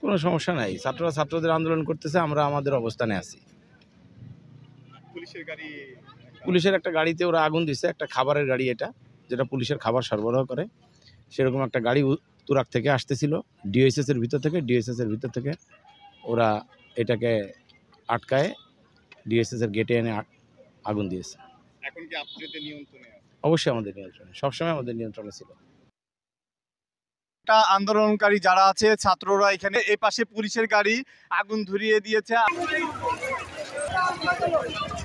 কোনো সমস্যা নাই ছাত্ররা ছাত্রদের আন্দোলন করতেছে আমরা আমাদের অবস্থানে আছি পুলিশের একটা গাড়িতে ওরা আগুন দিছে একটা খাবারের গাড়ি এটা যেটা পুলিশের খাবার সরবরাহ করে সেরকম একটা গাড়ি তুরাক থেকে আসতেছিল এর ভিতর থেকে এর ভিতর থেকে ওরা এটাকে আটকায় এর গেটে এনে আগুন দিয়েছে এখন কি আপনাদের নিয়ন্ত্রণে আছে অবশ্যই আমাদের নিয়ন্ত্রণে সবসময় আমাদের নিয়ন্ত্রণে ছিল একটা আন্দোলনকারী যারা আছে ছাত্ররা এখানে এ পাশে পুলিশের গাড়ি আগুন ধরিয়ে দিয়েছে